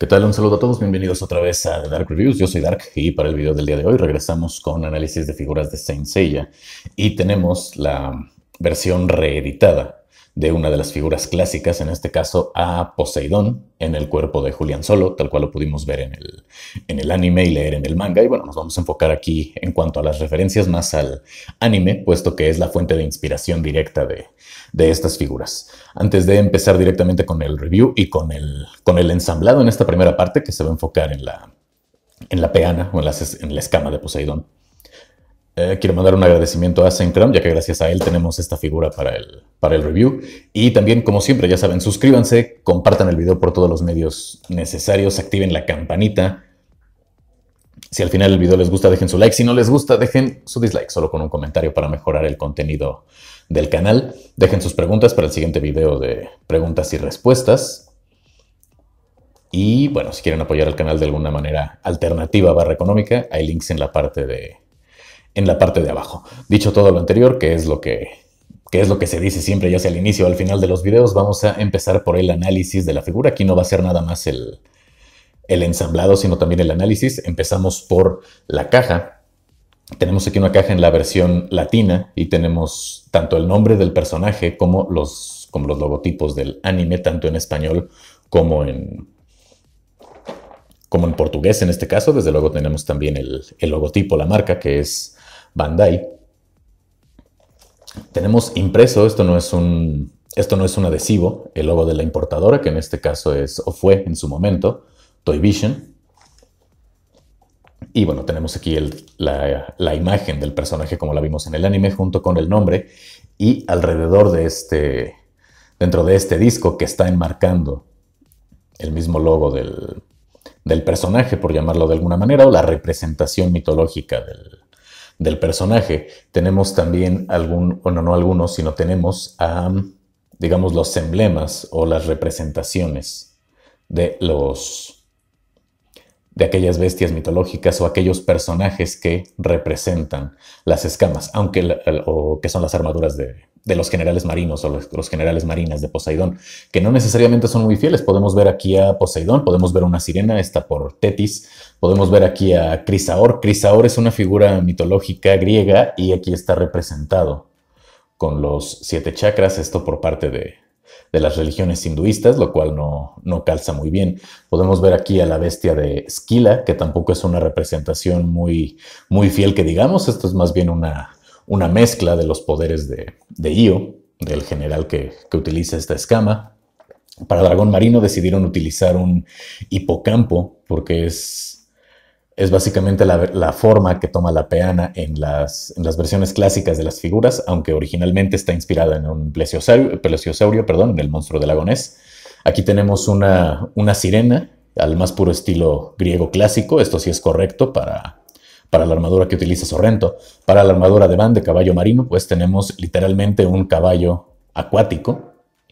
¿Qué tal? Un saludo a todos, bienvenidos otra vez a The Dark Reviews. Yo soy Dark y para el video del día de hoy regresamos con análisis de figuras de Saint Seiya y tenemos la versión reeditada de una de las figuras clásicas, en este caso a Poseidón, en el cuerpo de Julián Solo, tal cual lo pudimos ver en el, en el anime y leer en el manga. Y bueno, nos vamos a enfocar aquí en cuanto a las referencias más al anime, puesto que es la fuente de inspiración directa de, estas figuras. Antes de empezar directamente con el review y con el, con el ensamblado en esta primera parte, que se va a enfocar en la, en la peana o en la escama de Poseidón. Eh, quiero mandar un agradecimiento a Senkram, ya que gracias a él tenemos esta figura para el, para el review. Y también, como siempre, ya saben, suscríbanse, compartan el video por todos los medios necesarios, activen la campanita. Si al final el video les gusta, dejen su like. Si no les gusta, dejen su dislike, solo con un comentario para mejorar el contenido del canal. Dejen sus preguntas para el siguiente video de preguntas y respuestas. Y bueno, si quieren apoyar al canal de alguna manera alternativa barra económica, hay links en la parte de en la parte de abajo. Dicho todo lo anterior, que es lo que, que es lo que se dice siempre, ya sea al inicio o al final de los videos, vamos a empezar por el análisis de la figura. Aquí no va a ser nada más el, ensamblado, sino también el análisis. Empezamos por la caja. Tenemos aquí una caja en la versión latina y tenemos tanto el nombre del personaje como los, como los logotipos del anime, tanto en español como en, como en portugués en este caso. Desde luego tenemos también el, el logotipo, la marca, que es Bandai, tenemos impreso, esto no es un, esto no es un adhesivo, el logo de la importadora, que en este caso es o fue en su momento, Toy Vision. Y bueno, tenemos aquí la, imagen del personaje como la vimos en el anime junto con el nombre y alrededor de este, dentro de este disco que está enmarcando el mismo logo del, del personaje, por llamarlo de alguna manera, o la representación mitológica del, del personaje. Tenemos también algún, bueno, no algunos, sino tenemos, a, digamos, los emblemas o las representaciones de los de aquellas bestias mitológicas o aquellos personajes que representan las escamas, aunque o que son las armaduras de, los generales marinos o los, generales marinas de Poseidón, que no necesariamente son muy fieles. Podemos ver aquí a Poseidón, podemos ver una sirena, esta por Tetis, podemos ver aquí a Crisaor. Crisaor es una figura mitológica griega y aquí está representado con los siete chakras, esto por parte de, de las religiones hinduistas, lo cual no, calza muy bien. Podemos ver aquí a la bestia de Esquila, que tampoco es una representación muy, muy fiel que digamos, esto es más bien una, una mezcla de los poderes de, de Io, del general que, que utiliza esta escama. Para Dragón Marino decidieron utilizar un hipocampo porque es es básicamente la, forma que toma la peana en las, versiones clásicas de las figuras, aunque originalmente está inspirada en un plesiosaurio, plesiosaurio perdón, en el monstruo del lagonés. Aquí tenemos una, sirena al más puro estilo griego clásico, esto sí es correcto para, para la armadura que utiliza Sorrento. Para la armadura de Van de caballo marino, pues tenemos literalmente un caballo acuático,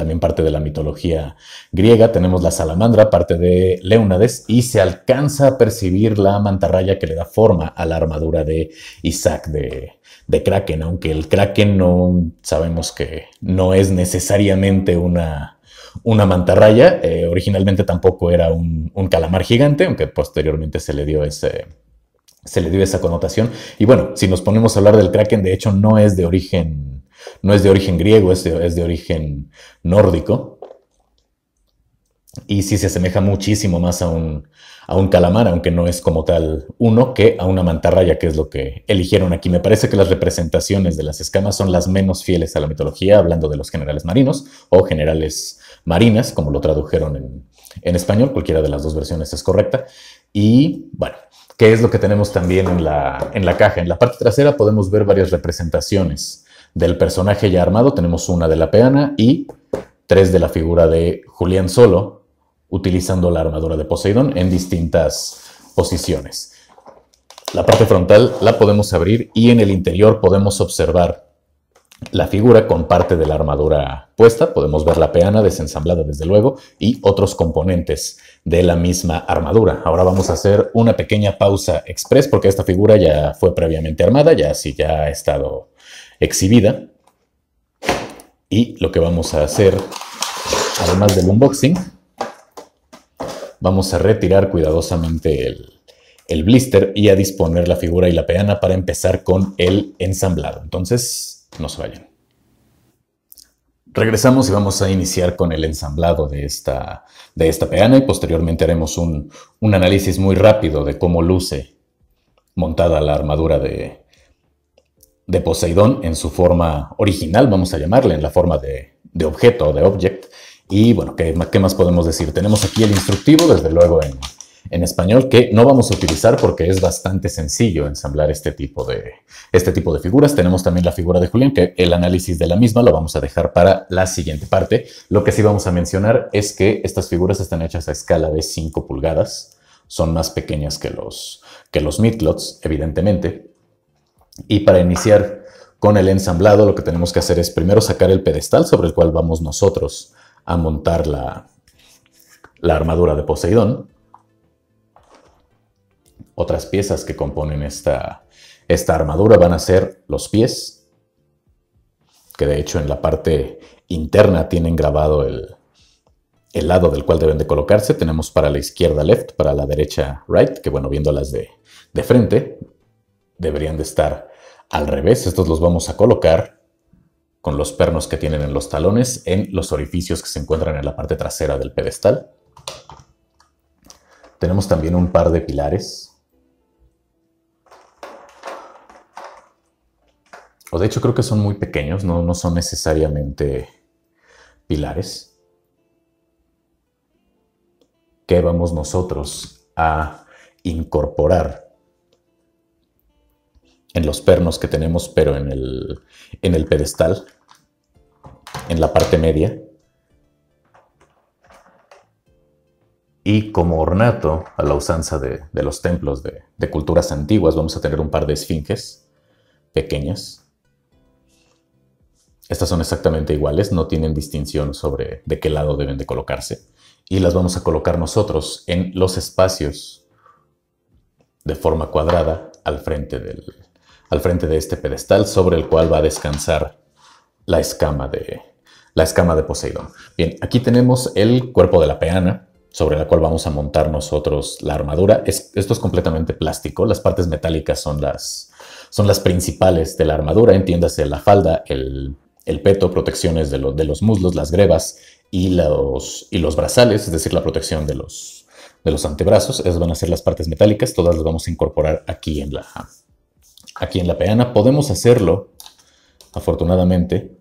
también parte de la mitología griega. Tenemos la salamandra, parte de Leónades, y se alcanza a percibir la mantarraya que le da forma a la armadura de Isaac de, Kraken, aunque el Kraken no sabemos que no es necesariamente una, una mantarraya. Eh, originalmente tampoco era un, calamar gigante, aunque posteriormente se le dio ese, se le dio esa connotación. Y bueno, si nos ponemos a hablar del Kraken, de hecho no es de origen no es de origen griego, es de, origen nórdico. Y sí se asemeja muchísimo más a un, calamar, aunque no es como tal uno, que a una mantarraya, que es lo que eligieron aquí. Me parece que las representaciones de las escamas son las menos fieles a la mitología, hablando de los generales marinos o generales marinas, como lo tradujeron en, español, cualquiera de las dos versiones es correcta. Y bueno, ¿qué es lo que tenemos también en la, en la caja? En la parte trasera podemos ver varias representaciones del personaje ya armado, tenemos una de la peana y tres de la figura de Julián solo, utilizando la armadura de Poseidón en distintas posiciones. La parte frontal la podemos abrir y en el interior podemos observar la figura con parte de la armadura puesta. Podemos ver la peana desensamblada desde luego y otros componentes de la misma armadura. Ahora vamos a hacer una pequeña pausa express porque esta figura ya fue previamente armada, ya así ya ha estado exhibida. Y lo que vamos a hacer, además del unboxing, vamos a retirar cuidadosamente el, blister y a disponer la figura y la peana para empezar con el ensamblado. Entonces, no se vayan. Regresamos y vamos a iniciar con el ensamblado de esta, de esta peana y posteriormente haremos un, un análisis muy rápido de cómo luce montada la armadura de, de Poseidón en su forma original, vamos a llamarle, en la forma de, de objeto, de object. Y bueno, ¿qué, ¿qué, más podemos decir? Tenemos aquí el instructivo, desde luego en, en, español, que no vamos a utilizar porque es bastante sencillo ensamblar este tipo, de, este tipo de figuras. Tenemos también la figura de Julián, que el análisis de la misma lo vamos a dejar para la siguiente parte. Lo que sí vamos a mencionar es que estas figuras están hechas a escala de 5 pulgadas. Son más pequeñas que los, que los midlots, evidentemente. Y para iniciar con el ensamblado, lo que tenemos que hacer es primero sacar el pedestal sobre el cual vamos nosotros a montar la, armadura de Poseidón. Otras piezas que componen esta, esta armadura van a ser los pies, que de hecho en la parte interna tienen grabado el, lado del cual deben de colocarse. Tenemos para la izquierda left, para la derecha right, que bueno, viéndolas de, de frente, deberían de estar al revés. Estos los vamos a colocar con los pernos que tienen en los talones en los orificios que se encuentran en la parte trasera del pedestal. Tenemos también un par de pilares. O de hecho creo que son muy pequeños, no, no son necesariamente pilares. Que vamos nosotros a incorporar en los pernos que tenemos, pero en el, en el pedestal, en la parte media. Y como ornato, a la usanza de, los templos de, de, culturas antiguas, vamos a tener un par de esfinges pequeñas. Estas son exactamente iguales, no tienen distinción sobre de qué lado deben de colocarse. Y las vamos a colocar nosotros en los espacios de forma cuadrada al frente del, al frente de este pedestal sobre el cual va a descansar la escama de, la escama de Poseidón. Bien, aquí tenemos el cuerpo de la peana sobre la cual vamos a montar nosotros la armadura. esto es completamente plástico, las partes metálicas son las, son las principales de la armadura, entiéndase la falda, el, peto, protecciones de, de, los muslos, las grebas y los, y los brazales, es decir, la protección de los, de los antebrazos. Esas van a ser las partes metálicas, todas las vamos a incorporar aquí en la, aquí en La Peana. Podemos hacerlo, afortunadamente,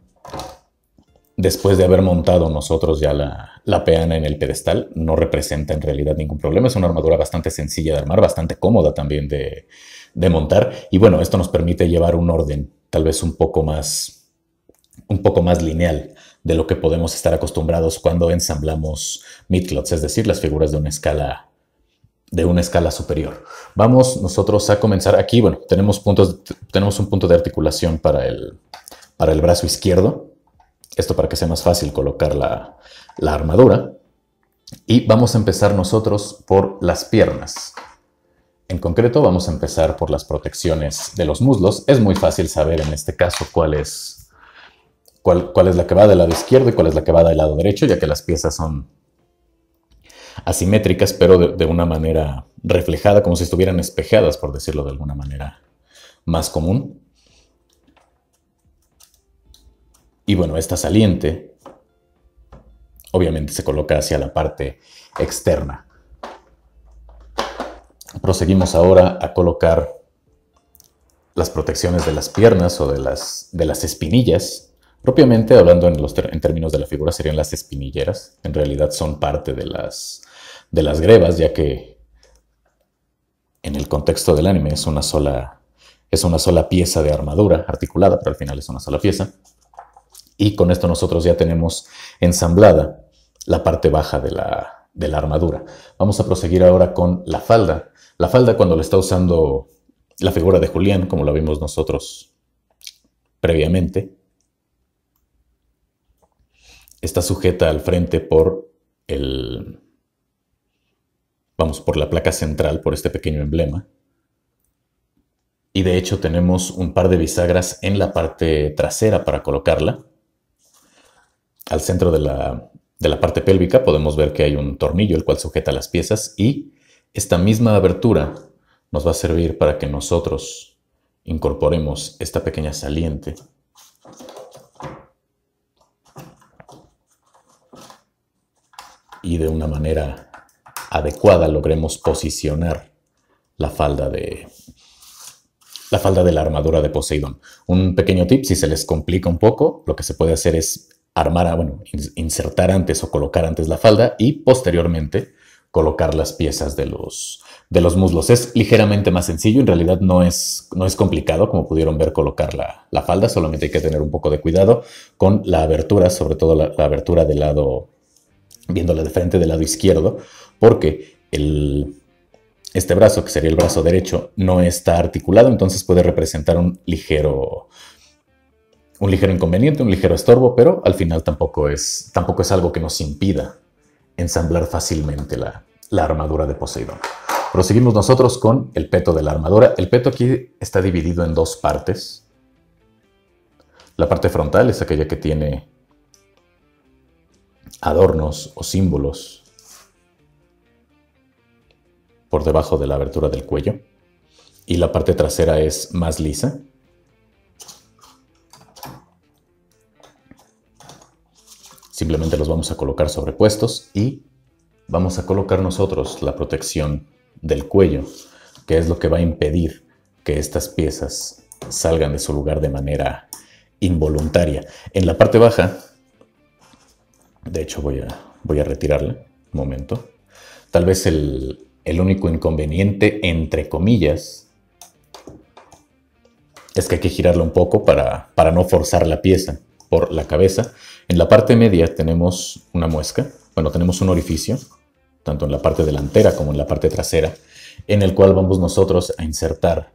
después de haber montado nosotros ya la, peana en el pedestal, no representa en realidad ningún problema. Es una armadura bastante sencilla de armar, bastante cómoda también de, montar. Y bueno, esto nos permite llevar un orden tal vez un poco más, un poco más lineal de lo que podemos estar acostumbrados cuando ensamblamos midclots, es decir, las figuras de una escala de una escala superior. Vamos nosotros a comenzar aquí. Bueno, tenemos, puntos, tenemos un punto de articulación para el, para el brazo izquierdo. Esto para que sea más fácil colocar la, armadura. Y vamos a empezar nosotros por las piernas. En concreto, vamos a empezar por las protecciones de los muslos. Es muy fácil saber en este caso cuál es, cuál, cuál es la que va del lado izquierdo y cuál es la que va del lado derecho, ya que las piezas son asimétricas, pero de, una manera reflejada, como si estuvieran espejadas, por decirlo de alguna manera más común. Y bueno, esta saliente obviamente se coloca hacia la parte externa. Proseguimos ahora a colocar las protecciones de las piernas o de las, de las espinillas Propiamente hablando en, términos de la figura serían las espinilleras, en realidad son parte de las, de grebas, ya que en el contexto del anime es una sola, es una sola pieza de armadura articulada, pero al final es una sola pieza. Y con esto nosotros ya tenemos ensamblada la parte baja de la, de la armadura. Vamos a proseguir ahora con la falda. La falda cuando la está usando la figura de Julián, como la vimos nosotros previamente, está sujeta al frente por el, vamos, por la placa central, por este pequeño emblema. Y de hecho tenemos un par de bisagras en la parte trasera para colocarla. Al centro de la, de la parte pélvica podemos ver que hay un tornillo el cual sujeta las piezas y esta misma abertura nos va a servir para que nosotros incorporemos esta pequeña saliente y de una manera adecuada logremos posicionar la falda de la falda de la armadura de Poseidón. Un pequeño tip, si se les complica un poco, lo que se puede hacer es armar, bueno, insertar antes o colocar antes la falda y posteriormente colocar las piezas de los, de los muslos. Es ligeramente más sencillo, en realidad no es, no es complicado, como pudieron ver, colocar la, falda, solamente hay que tener un poco de cuidado con la abertura, sobre todo la abertura del lado viéndola de frente del lado izquierdo, porque este brazo, que sería el brazo derecho, no está articulado, entonces puede representar un ligero, un ligero inconveniente, un ligero estorbo, pero al final tampoco es, tampoco es algo que nos impida ensamblar fácilmente la, la armadura de Poseidón. Proseguimos nosotros con el peto de la armadura. El peto aquí está dividido en dos partes. La parte frontal es aquella que tiene adornos o símbolos por debajo de la abertura del cuello y la parte trasera es más lisa. Simplemente los vamos a colocar sobrepuestos y vamos a colocar nosotros la protección del cuello, que es lo que va a impedir que estas piezas salgan de su lugar de manera involuntaria. En la parte baja de hecho, voy a, voy a retirarla. Un momento. Tal vez el, único inconveniente, entre comillas, es que hay que girarla un poco para, no forzar la pieza por la cabeza. En la parte media tenemos una muesca, bueno, tenemos un orificio, tanto en la parte delantera como en la parte trasera, en el cual vamos nosotros a insertar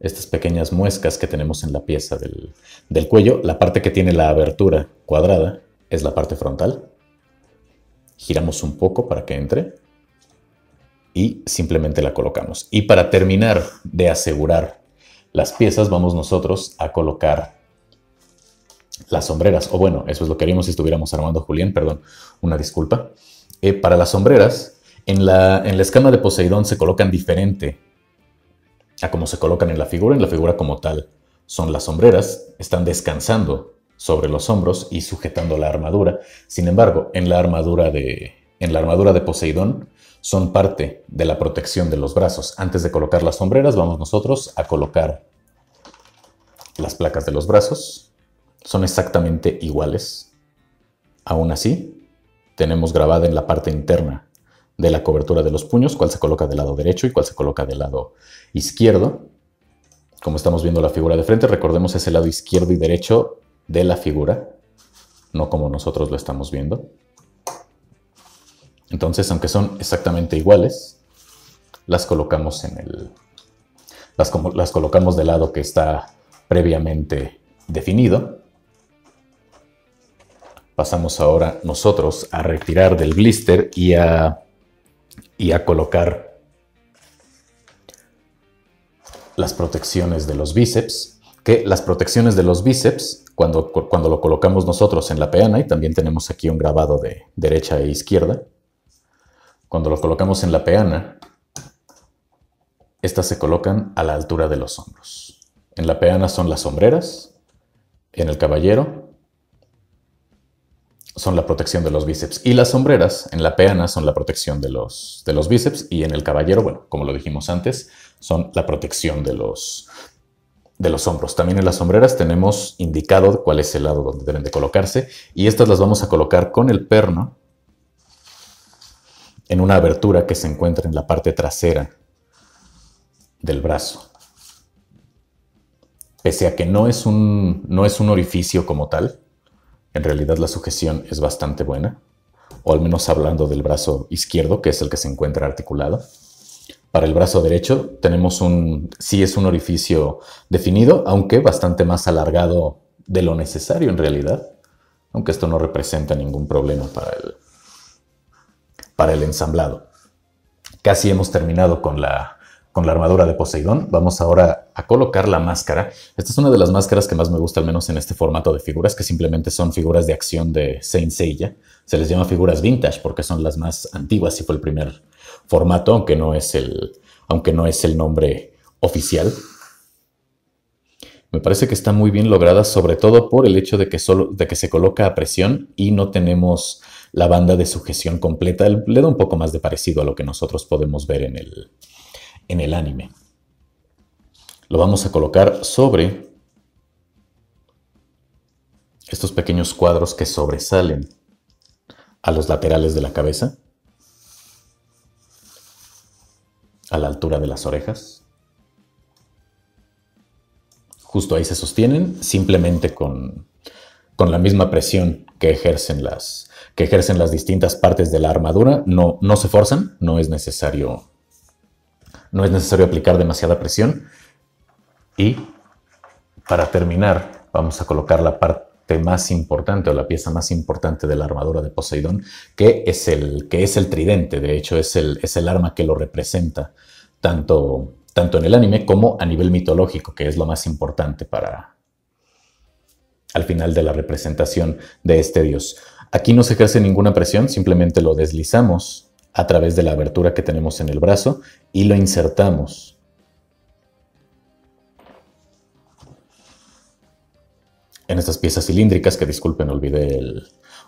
estas pequeñas muescas que tenemos en la pieza del, del cuello, la parte que tiene la abertura cuadrada es la parte frontal. Giramos un poco para que entre y simplemente la colocamos. Y para terminar de asegurar las piezas, vamos nosotros a colocar las sombreras. O bueno, eso es lo que haríamos si estuviéramos armando Julián, perdón, una disculpa. Eh, para las sombreras, en la, en la escama de Poseidón se colocan diferente a como se colocan en la figura. En la figura como tal son las sombreras, están descansando sobre los hombros y sujetando la armadura. Sin embargo, en la armadura de, en la armadura de Poseidón son parte de la protección de los brazos. Antes de colocar las sombreras, vamos nosotros a colocar las placas de los brazos. Son exactamente iguales. Aún así, tenemos grabada en la parte interna de la cobertura de los puños, cuál se coloca del lado derecho y cuál se coloca del lado izquierdo. Como estamos viendo la figura de frente, recordemos ese lado izquierdo y derecho de la figura, no como nosotros lo estamos viendo. Entonces, aunque son exactamente iguales, las colocamos en el. Las, colocamos del lado que está previamente definido. Pasamos ahora nosotros a retirar del blister y a, y a colocar las protecciones de los bíceps, que las protecciones de los bíceps cuando, lo colocamos nosotros en la peana, y también tenemos aquí un grabado de derecha e izquierda, cuando lo colocamos en la peana, estas se colocan a la altura de los hombros. En la peana son las sombreras, en el caballero son la protección de los bíceps y las sombreras en la peana son la protección de los, de los bíceps y en el caballero, bueno, como lo dijimos antes, son la protección de los, de los hombros. También en las sombreras tenemos indicado cuál es el lado donde deben de colocarse y estas las vamos a colocar con el perno en una abertura que se encuentra en la parte trasera del brazo. Pese a que no es un, no es un orificio como tal, en realidad la sujeción es bastante buena, o al menos hablando del brazo izquierdo, que es el que se encuentra articulado. Para el brazo derecho tenemos un, sí es un orificio definido, aunque bastante más alargado de lo necesario en realidad, aunque esto no representa ningún problema para el, para el ensamblado. Casi hemos terminado con la, con la armadura de Poseidón. Vamos ahora a colocar la máscara. Esta es una de las máscaras que más me gusta, al menos en este formato de figuras, que simplemente son figuras de acción de Saint Seiya. Se les llama figuras vintage porque son las más antiguas y fue el primer formato, aunque no es el, aunque no es el nombre oficial. Me parece que está muy bien lograda, sobre todo por el hecho de que, solo, de que se coloca a presión y no tenemos la banda de sujeción completa. Le da un poco más de parecido a lo que nosotros podemos ver en el anime. Lo vamos a colocar sobre estos pequeños cuadros que sobresalen a los laterales de la cabeza. a la altura de las orejas. Justo ahí se sostienen, simplemente con, con la misma presión que ejercen las, que ejercen las distintas partes de la armadura. No, no se forzan, no es necesario. No es necesario aplicar demasiada presión. Y para terminar, vamos a colocar la parte más importante o la pieza más importante de la armadura de Poseidón, que es el, que es el tridente, de hecho es el, es el arma que lo representa, tanto, tanto en el anime como a nivel mitológico, que es lo más importante para al final de la representación de este dios. Aquí no se ejerce ninguna presión, simplemente lo deslizamos a través de la abertura que tenemos en el brazo y lo insertamos en estas piezas cilíndricas, que disculpen, olvidé el,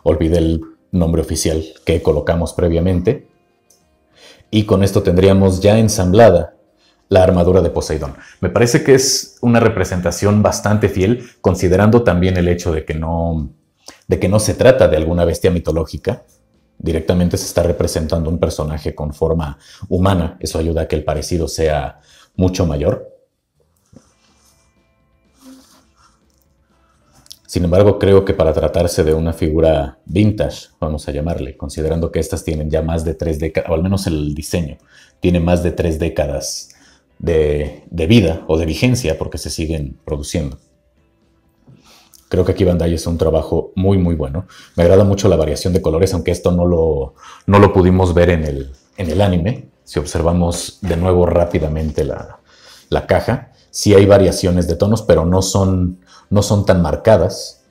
el nombre oficial que colocamos previamente. Y con esto tendríamos ya ensamblada la armadura de Poseidón. Me parece que es una representación bastante fiel, considerando también el hecho de que no, de que no se trata de alguna bestia mitológica. Directamente se está representando un personaje con forma humana. Eso ayuda a que el parecido sea mucho mayor. Sin embargo, creo que para tratarse de una figura vintage, vamos a llamarle, considerando que estas tienen ya más de tres décadas, o al menos el diseño, tiene más de tres décadas de, vida o de vigencia porque se siguen produciendo. Creo que aquí Bandai es un trabajo muy, muy bueno. Me agrada mucho la variación de colores, aunque esto no lo, no lo pudimos ver en el, en el anime. Si observamos de nuevo rápidamente la, la caja, sí hay variaciones de tonos, pero no son, no son tan marcadas.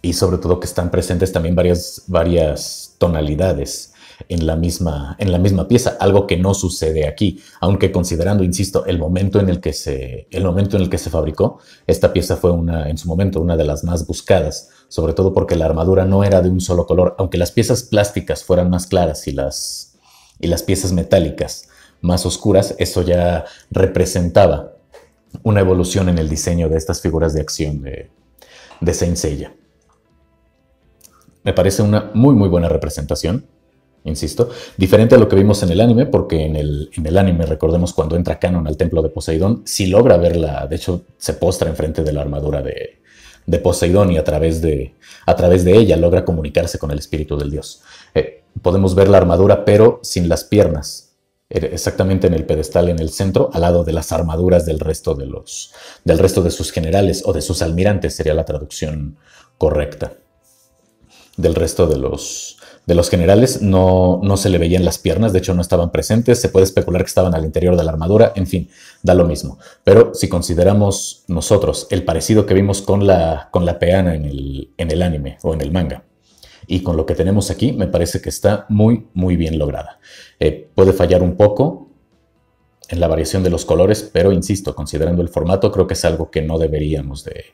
Y sobre todo que están presentes también varias, varias tonalidades en la, misma, en la misma pieza, algo que no sucede aquí, aunque considerando, insisto, el momento en el que se, el momento en el que se fabricó, esta pieza fue una, en su momento una de las más buscadas, sobre todo porque la armadura no era de un solo color, aunque las piezas plásticas fueran más claras y las, y las piezas metálicas más oscuras, eso ya representaba una evolución en el diseño de estas figuras de acción de, de Me parece una muy muy buena representación, insisto, diferente a lo que vimos en el anime, porque en el, en el anime, recordemos cuando entra Canon al templo de Poseidón, si sí logra verla, de hecho se postra enfrente de la armadura de, Poseidón y a través de, a través de ella logra comunicarse con el espíritu del dios. Eh, podemos ver la armadura, pero sin las piernas, exactamente en el pedestal en el centro, al lado de las armaduras del resto de los del resto de sus generales o de sus almirantes sería la traducción correcta. Del resto de los de los generales no, no se le veían las piernas, de hecho no estaban presentes, se puede especular que estaban al interior de la armadura, en fin, da lo mismo. Pero si consideramos nosotros el parecido que vimos con la, con la peana en el, en el anime o en el manga, y con lo que tenemos aquí me parece que está muy, muy bien lograda. Eh, puede fallar un poco en la variación de los colores, pero insisto, considerando el formato, creo que es algo que no deberíamos de,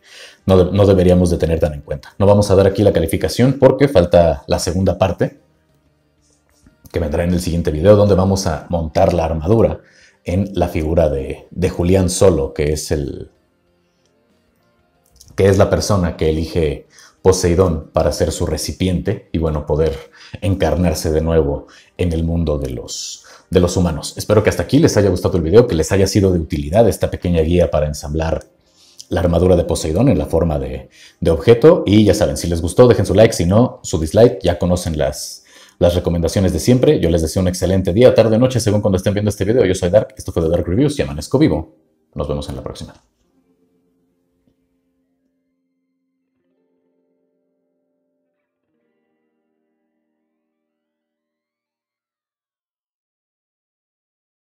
deberíamos de tener tan en cuenta. No vamos a dar aquí la calificación porque falta la segunda parte, que vendrá en el siguiente video, donde vamos a montar la armadura en la figura de, de Julián Solo, que es el, que es la persona que elige Poseidón para ser su recipiente y bueno, poder encarnarse de nuevo en el mundo de los, de los humanos. Espero que hasta aquí les haya gustado el video, que les haya sido de utilidad esta pequeña guía para ensamblar la armadura de Poseidón en la forma de, objeto y ya saben, si les gustó dejen su like, si no, su dislike, ya conocen las, las recomendaciones de siempre. Yo les deseo un excelente día, tarde, o noche, según cuando estén viendo este video. Yo soy Dark, esto fue de Dark Reviews y amanezco vivo. Nos vemos en la próxima.